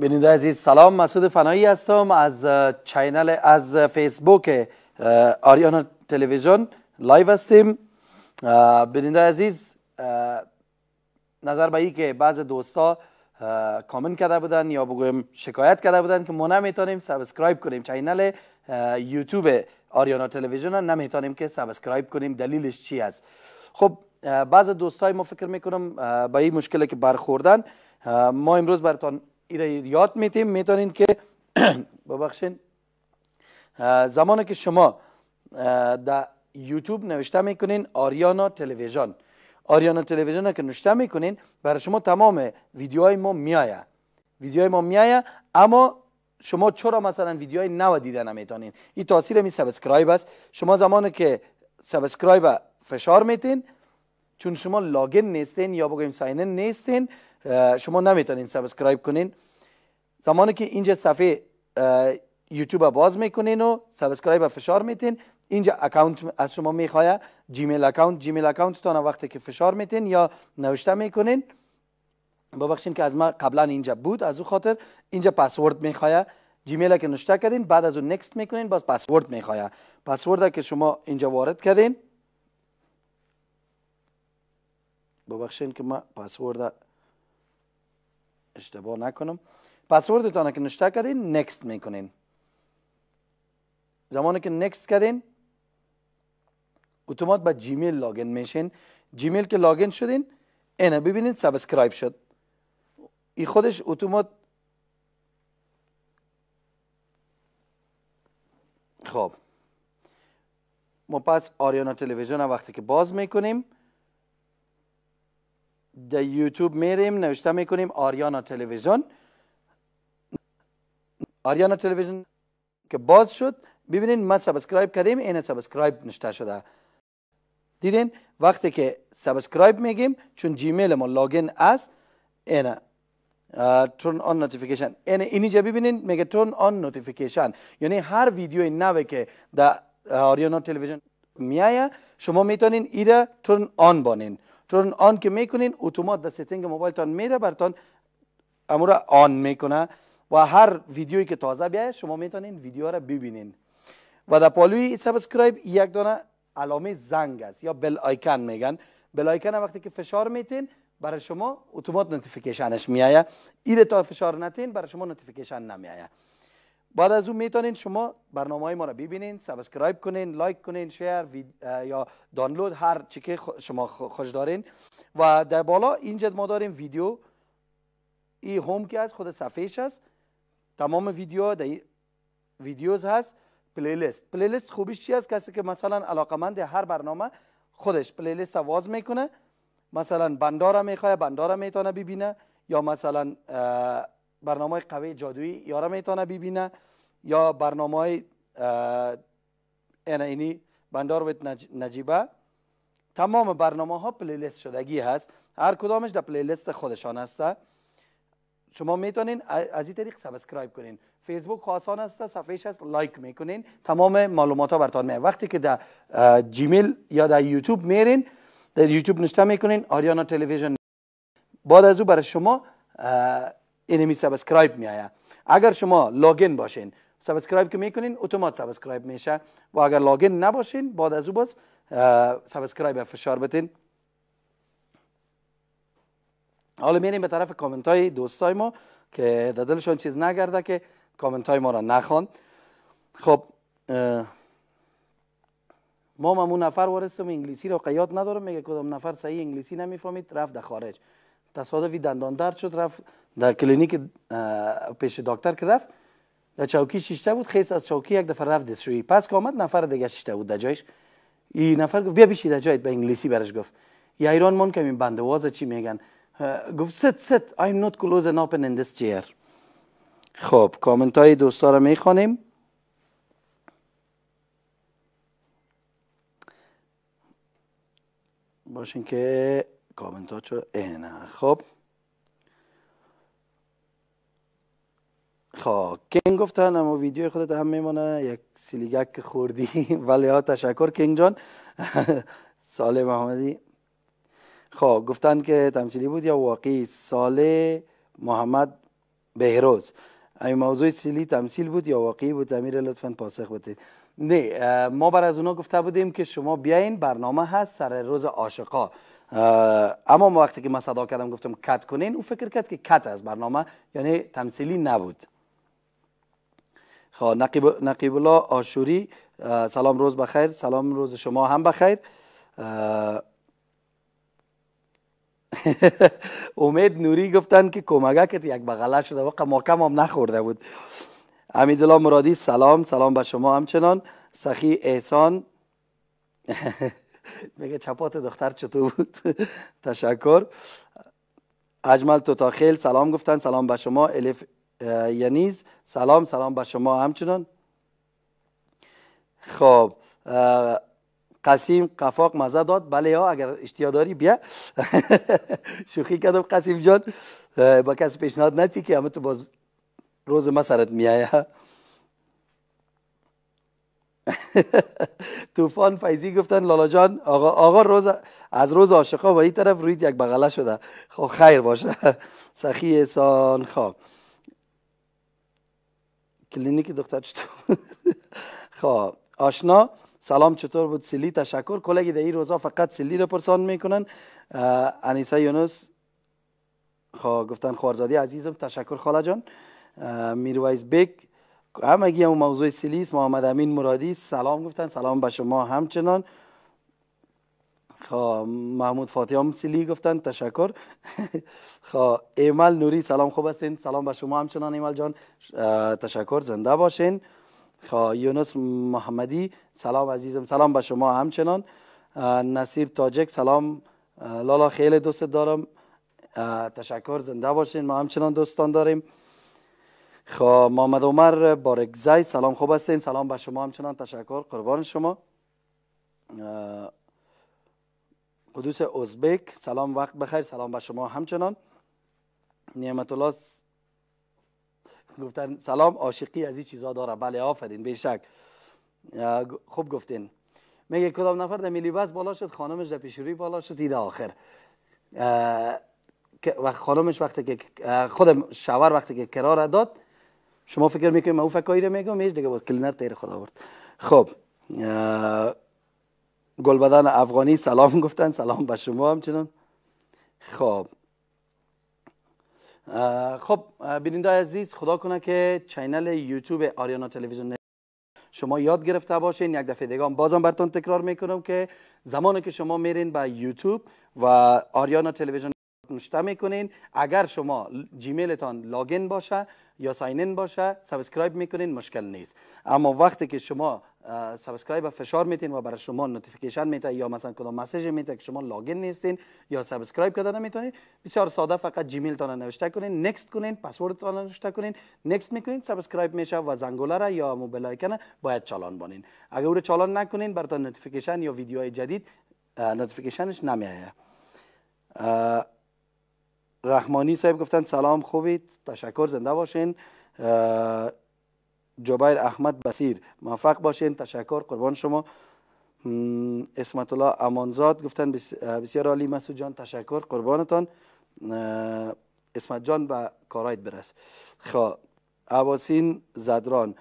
بیننده عزیز سلام مسعود فنایی هستم از چینل از فیسبوک آریانا تلویزیون لایو هستیم بیننده عزیز نظر به که بعض دوستا کامنت کرده بودن یا بگویم شکایت کرده بودن که ما نمیتونیم سابسکرایب کنیم چینل یوتیوب آریانا تلویزیون نمیتونیم که سابسکرایب کنیم دلیلش چی است خب بعض دوستای ما فکر میکنم با این مشکلی که برخوردن ما امروز براتون یاد میتیم میتونین که ببخشین زمانی که شما در یوتیوب نوشته میکنین آریانا تلویزیون آریانا تلویزیون که نوشته میکنین برای شما تمام ویدیوهای ما میایه ویدیوهای ما میایه اما شما چرا مثلا ویدیوهای نو دیده نمیتونین این تاثیر می سابسکرایب است شما زمانی که سابسکرایب فشار میتین چون شما لاگین نیستین یا بگویم ساینن نیستین شما نمیتونین سابسکرایب کنین زمانی که اینجا صفحه یوتیوب باز میکنین و سابسکرایب فشار میتین اینجا اکاونت از شما میخواه جیمیل اکاونت جیمیل اکاونت تا وقتی که فشار میتین یا نوشته میکنین ببخشین که از ما قبلا اینجا بود از او خاطر اینجا پسورد میخواه جیمیل که نوشته کردین بعد از اون نکست میکنین باز پسورد میخواه پسورد که شما اینجا وارد کردین ببخشین که ما پسورد اشتباه نکنم پسوردتان که نشته کردین نکست میکنین زمانی که نکست کردین اتومات به جیمیل لاگین میشین جیمیل که لاگین شدین اینا ببینید سابسکرایب شد ای خودش اتومات خب ما پس آریانا تلویزیون وقتی که باز میکنیم در یوتیوب میریم نوشته میکنیم آریانا تلویزیون آریانا تلویزیون که باز شد ببینید من سبسکرایب کردیم این سبسکرایب نشته شده دیدین وقتی که سبسکرایب میگیم چون جیمیل ما لاگین است اینه ترن آن نوتیفیکیشن اینه اینجا ببینید میگه ترن آن نوتیفیکیشن یعنی هر ویدیو نوه که در آریانا تلویزیون میایه شما میتونین ایره ترن آن بانین چون آن که میکنین اتومات در سیتینگ موبایلتان میره برتان امور آن میکنه و هر ویدیویی که تازه بیایه شما میتونین ویدیو را ببینین و در پالوی سابسکرایب یک دانه علامه زنگ است یا بل آیکن میگن بل آیکن وقتی که فشار میتین برای شما اتومات نوتیفیکیشنش میایه ایره تا فشار نتین برای شما نوتیفیکیشن نمیایه بعد از اون میتونین شما برنامه های ما را ببینین سابسکرایب کنین لایک کنین شیر یا دانلود هر چی که شما خوش دارین و در بالا اینجا ما داریم ویدیو ای هوم که از خود صفحهش است تمام ویدیو در ویدیوز هست پلیلیست پلیلیست خوبیش چی است کسی که مثلا علاقمند هر برنامه خودش پلیلیست واز میکنه مثلا بندار میخواد بندار میتونه ببینه یا مثلا برنامه قوی جادویی یاره میتونه ببینه یا برنامه های اینی بندار و نجیبه تمام برنامه ها پلیلیست شدگی هست هر کدامش در پلیلیست خودشان هسته شما میتونین از این طریق سبسکرایب کنین فیسبوک خواستان هست صفحه هست لایک میکنین تمام معلومات ها برتان وقتی که در جیمیل یا در یوتیوب میرین در یوتیوب نشته میکنین آریانا تلویزیون بعد از او برای شما اینمی سابسکرایب میایه اگر شما لاگین باشین سابسکرایب که میکنین اتومات سابسکرایب میشه و اگر لاگین نباشین بعد از او باز سابسکرایب فشار بتین حالا میریم به طرف کامنت های دوستای ما که در دلشان چیز نگرده که کامنت های ما را نخوان خب ما ممون نفر وارستم انگلیسی را قیاد ندارم میگه کدام نفر صحیح انگلیسی نمیفهمید رفت در خارج تصادفی دندان درد شد رفت در کلینیک پیش دکتر که رفت در چوکی شیشته بود خیس از چوکی یک دفعه رفت شوی پس که آمد نفر دیگه شیشته بود در جایش این نفر گفت بیا بیشی در جایت به انگلیسی برش گفت یا ایران مون که این بنده واز چی میگن گفت ست ست I'm not close open in this chair خب کامنت های دوستا رو میخوانیم باشین که کامنت شد نه خب خب کینگ گفتن اما ویدیو خودت هم میمونه یک سیلیگک خوردی ولی ها تشکر کینگ جان ساله محمدی خب گفتن که تمثیلی بود یا واقعی ساله محمد بهروز این موضوع سیلی تمثیل بود یا واقعی بود امیر لطفا پاسخ بدید نه ما بر از اونا گفته بودیم که شما بیاین برنامه هست سر روز عاشقا اما وقتی که من صدا کردم گفتم کت کنین او فکر کرد که کت از برنامه یعنی تمثیلی نبود خواه خب، نقیب, آشوری سلام روز بخیر سلام روز شما هم بخیر امید نوری گفتن که که یک بغله شده و ماکم هم نخورده بود امیدالله مرادی سلام سلام به شما همچنان سخی احسان میگه چپات دختر چطور بود تشکر اجمل تو تا خیل سلام گفتن سلام به شما الف یانیز سلام سلام به شما همچنان خب قسیم قفاق مزه داد بله ها اگر اشتیا داری بیا شوخی کردم قسیم جان با کسی پیشنهاد نتی که همه تو باز روز ما سرت میایه طوفان فیزی گفتن لالا جان آقا, آقا روز از روز عاشقا و این طرف رویت یک بغله شده خب خیر باشه سخی احسان خب کلینیک دکتر چطور خب آشنا سلام چطور بود سلی تشکر کلگی در این روزا فقط سلی رو پرسان میکنن انیسا یونس خب گفتن خوارزادی عزیزم تشکر خاله جان میرویز بیک همگی هم موضوع سیلیس محمد امین مرادی سلام گفتن سلام به شما همچنان خواه خب، محمود فاطیام هم سیلی گفتن تشکر خواه خب، ایمال نوری سلام خوب هستین سلام به شما همچنان ایمال جان تشکر زنده باشین خواه خب، یونس محمدی سلام عزیزم سلام به شما همچنان نصیر تاجک سلام لالا خیلی دوست دارم تشکر زنده باشین ما همچنان دوستان داریم خواه خب، محمد عمر بارگزی سلام خوب هستین سلام به شما همچنان تشکر قربان شما قدوس ازبک سلام وقت بخیر سلام به شما همچنان نعمت الله گفتن سلام عاشقی از این چیزا داره بله آفرین بیشک خوب گفتین میگه کدام نفر در میلی بس بالا شد خانمش در پیشوری بالا شد دیده آخر و خانمش وقتی که خود شوهر وقتی که کرار داد شما فکر میکنیم او رو میگم ایش دیگه باز کلینر تیر خدا برد خب گلبدان افغانی سلام گفتن سلام به شما همچنان خب خب بیننده عزیز خدا کنه که چینل یوتیوب آریانا تلویزیون شما یاد گرفته باشین یک دفعه دیگه بازم براتون تکرار میکنم که زمانی که شما میرین به یوتیوب و آریانا تلویزیون نشته میکنین اگر شما جیمیلتان لاگین باشه یا ان باشه سابسکرایب میکنین مشکل نیست اما وقتی که شما سابسکرایب فشار میتین و برای شما نوتیفیکیشن میته یا مثلا کدام مسیج میته که شما لاگین نیستین یا سابسکرایب کرده نمیتونین بسیار ساده فقط جیمیل تان نوشته کنین نکست کنین پسورد تان نوشته کنین نکست میکنین سابسکرایب میشه و زنگوله را یا موبایل آیکن باید چالان بانین اگر او رو چالان نکنین براتون نوتیفیکیشن یا ویدیوهای جدید نوتیفیکیشنش نمیایه رحمانی صاحب گفتن سلام خوبید تشکر زنده باشین جبایر احمد بسیر موفق باشین تشکر قربان شما اسمت الله امانزاد گفتن بسیار عالی مسعود جان تشکر قربانتان اسمت جان به کارایت برس خواه خب، عباسین زدران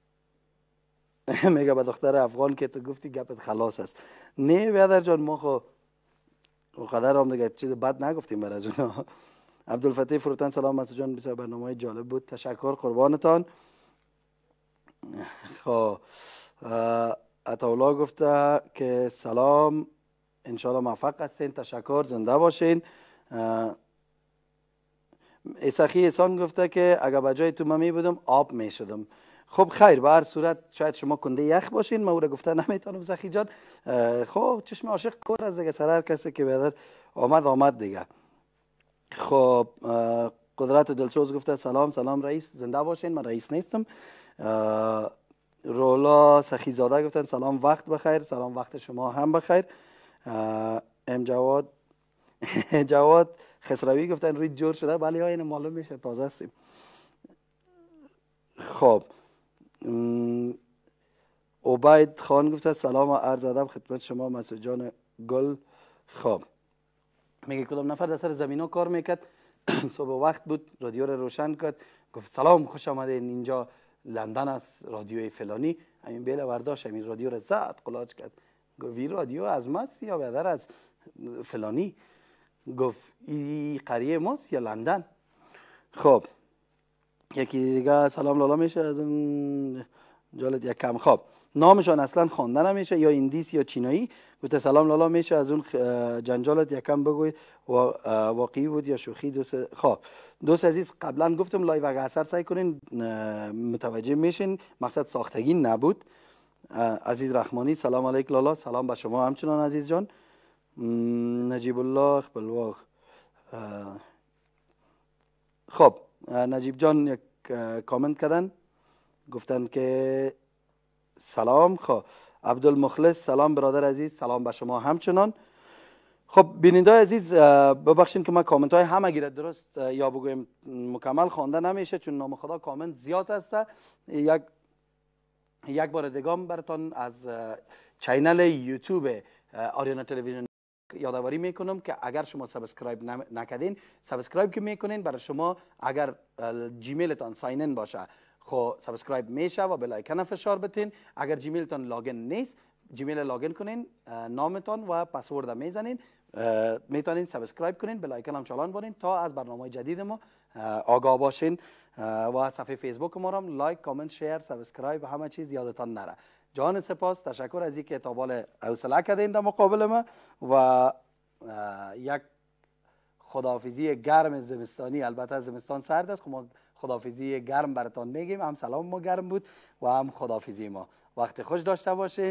میگه به دختر افغان که تو گفتی گپت خلاص است نه بیادر جان ما خب قدر هم دیگه چیز بد نگفتیم بر از اونا فروتن سلام مسعود جان بسیار برنامه جالب بود تشکر قربانتان خب عطاولا گفته که سلام انشالله موفق هستین تشکر زنده باشین ایسخی ایسان گفته که اگر بجای تو ممی بودم آب می شدم خب خیر به هر صورت شاید شما کنده یخ باشین ما او را گفته نمیتونم زخی جان خب چشم عاشق کور از دیگه سر هر کسی که بیادر آمد آمد دیگه خب قدرت دلسوز گفته سلام سلام رئیس زنده باشین من رئیس نیستم رولا سخی زاده گفتن سلام وقت بخیر سلام وقت شما هم بخیر ام جواد جواد خسروی گفتن روی جور شده بلی ها این معلوم میشه تازه هستیم خب عبید خان گفته سلام و عرض ادب خدمت شما مسعود جان گل خواب میگه کدام نفر در سر ها کار میکرد صبح وقت بود رادیو رو روشن کرد گفت سلام خوش آمده اینجا لندن است رادیوی فلانی همین بیل ورداش همین رادیو رو زد قلاج کرد گفت این رادیو از ماست یا بدر از فلانی گفت این قریه ماست یا لندن خب یکی دیگه سلام لالا میشه از اون جالت یک کم خواب نامشان اصلا خوانده نمیشه یا اندیس یا چینایی گفته سلام لالا میشه از اون جنجالت کم بگوی واقعی بود یا شوخی دوست خواب دوست عزیز قبلا گفتم لایو اگه اثر سعی کنین متوجه میشین مقصد ساختگی نبود عزیز رحمانی سلام علیک لالا سلام با شما همچنان عزیز جان نجیب الله خب نجیب جان یک کامنت کردن گفتن که سلام خو خب، عبدالمخلص سلام برادر عزیز سلام به شما همچنان خب بیننده عزیز ببخشید که ما کامنت های همه گیره درست یا بگویم مکمل خوانده نمیشه چون نام خدا کامنت زیاد هست یک یک بار دیگه براتان از چینل یوتیوب آریانا تلویزیون یادآوری میکنم که اگر شما سابسکرایب نکردین سابسکرایب که میکنین برای شما اگر جیمیلتان ساینن باشه خو خب سابسکرایب میشه و بلایکن فشار بتین اگر جیمیلتان لاگن نیست جیمیل لاگن کنین نامتان و پسورد میزنین میتونین سابسکرایب کنین بلای کنم چالان بارین تا از برنامه جدید ما آگاه باشین و صفحه فیسبوک ما هم لایک کامنت شیر سابسکرایب همه چیز یادتان نره جان سپاس تشکر از اینکه تا بال کرده کردین در مقابل ما و یک خدافیزی گرم زمستانی البته زمستان سرد است خب ما خدافیزی گرم براتان میگیم هم سلام ما گرم بود و هم خدافیزی ما وقت خوش داشته باشه